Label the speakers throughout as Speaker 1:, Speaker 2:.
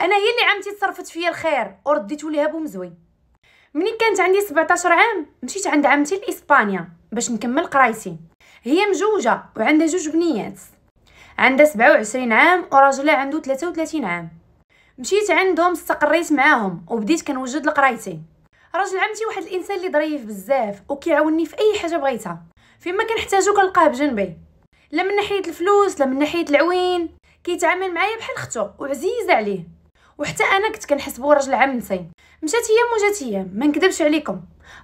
Speaker 1: انا هي اللي عمتي تصرفت فيا الخير ورديت ليها بومزوي ملي كانت عندي 17 عام مشيت عند عمتي لاسبانيا باش نكمل قرايتي هي مجوجه وعندها جوج بنيات عندها 27 عام وراجلها عنده 33 عام مشيت عندهم استقريت معاهم وبديت كنوجد لقرايتي راجل عمتي واحد الانسان اللي ظريف بزاف وكيعاونني في اي حاجه بغيتها فيما كنحتاجو كنلقاه بجنبي لا من ناحيه الفلوس لا من ناحيه العوين كيتعامل معايا بحال اختو وعزيزه عليه وحتى انا كنت كنحس بو راجل عمتين مشات ايام وجات ايام ما نكذبش عليكم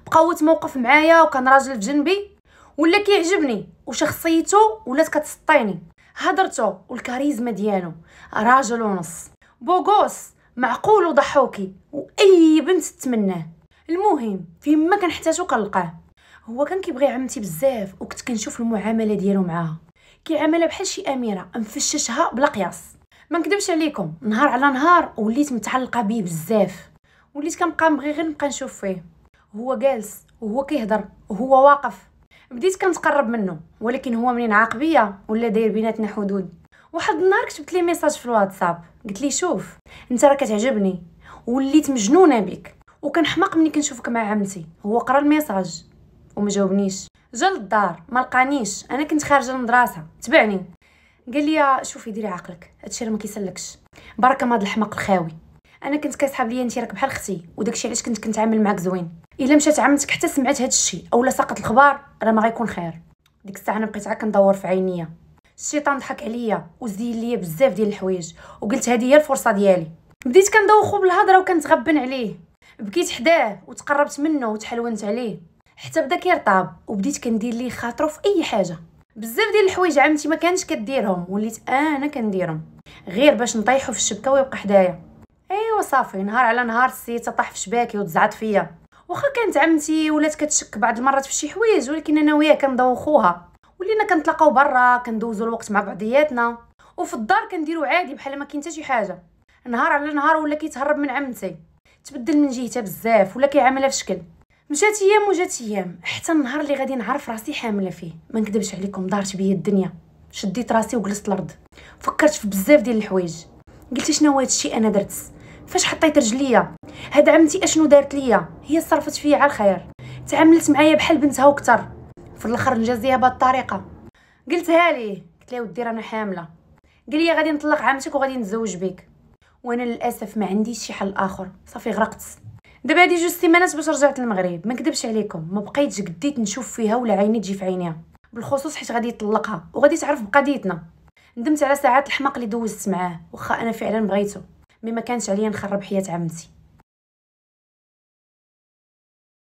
Speaker 1: بقاوت موقف معايا وكان راجل في جنبي ولا كيعجبني وشخصيته ولات كتسطيني هضرته والكاريزما ديالو راجل ونص بوغوس معقول وضحوكي واي بنت تتمناه المهم فيما كنحتاجو كنلقاه هو كان كيبغي عمتي بزاف وكنت كنشوف المعامله ديالو معاها كيعاملها بحال شي اميره مفششها بلا قياس ما نكذبش عليكم نهار على نهار وليت متعلقه بيه بزاف وليت كنبقى نبغي غير نبقى نشوف فيه هو جالس وهو كيهضر وهو واقف بديت كنتقرب منه ولكن هو منين عاق بيا ولا داير بيناتنا حدود واحد النهار كتبت ليه ميساج في الواتساب قلت ليه شوف انت راه كتعجبني وليت مجنونه بك وكنحماق ملي كنشوفك مع عمتي هو قرا الميساج وما جاوبنيش جا للدار ما لقانيش انا كنت خارجه المدرسه تبعني قال لي شوفي ديري عقلك هادشي راه ما كيسلكش بركه هاد الحماق الخاوي انا كنت كتحاب ليا انت راك بحال اختي وداكشي علاش كنت كنتعامل معاك زوين الا مشات عمتك حتى سمعت هادشي اولا سقط الخبار راه ما غيكون خير ديك الساعه انا بقيت عا كندور في عينيا الشيطان ضحك عليا وزين ليا بزاف ديال الحوايج وقلت هذه هي الفرصه ديالي بديت كندوخو بالهضره وكنتغبن عليه بكيت حداه وتقربت منه وتحلونت عليه حتى بدا كيرطاب وبديت كندير ليه خاطرو في اي حاجه بزاف ديال الحوايج عمتي ما كانش كديرهم وليت انا كنديرهم غير باش نطيحو في الشبكه ويبقى حدايا ايوا صافي نهار على نهار السيد طاح في شباكي وتزعط فيا واخا كانت عمتي ولات كتشك بعض المرات في شي حوايج ولكن انا وياها كندوخوها ولينا كنتلاقاو برا كندوزو الوقت مع بعضياتنا وفي الدار كنديرو عادي بحال ما كاين حتى شي حاجه نهار على نهار ولا كيتهرب من عمتي تبدل من جهتها بزاف ولا كيعاملها في شكل مشات ايام وجات ايام حتى النهار اللي غادي نعرف راسي حامله فيه ما نكذبش عليكم دارت بيا الدنيا شديت راسي وجلست الارض فكرت في بزاف ديال الحوايج قلت شنو الشيء انا درت فاش حطيت رجليا هاد عمتي اشنو دارت ليا هي صرفت فيا على الخير تعاملت معايا بحال بنتها وكتر في الاخر نجازيها بهاد الطريقه قلت ليه قلت ليه ودي رانا حامله قال لي غادي نطلق عمتك وغادي نتزوج بك وانا للاسف ما عنديش شي حل اخر صافي غرقت دابا هادي جوج سيمانات باش رجعت للمغرب ما نكذبش عليكم ما بقيتش قديت نشوف فيها ولا عيني تجي في عينيها بالخصوص حيت غادي يطلقها وغادي تعرف بقضيتنا ندمت على ساعات الحماق اللي دوزت معاه واخا انا فعلا بغيتو مي ما كانش عليا نخرب حياه عمتي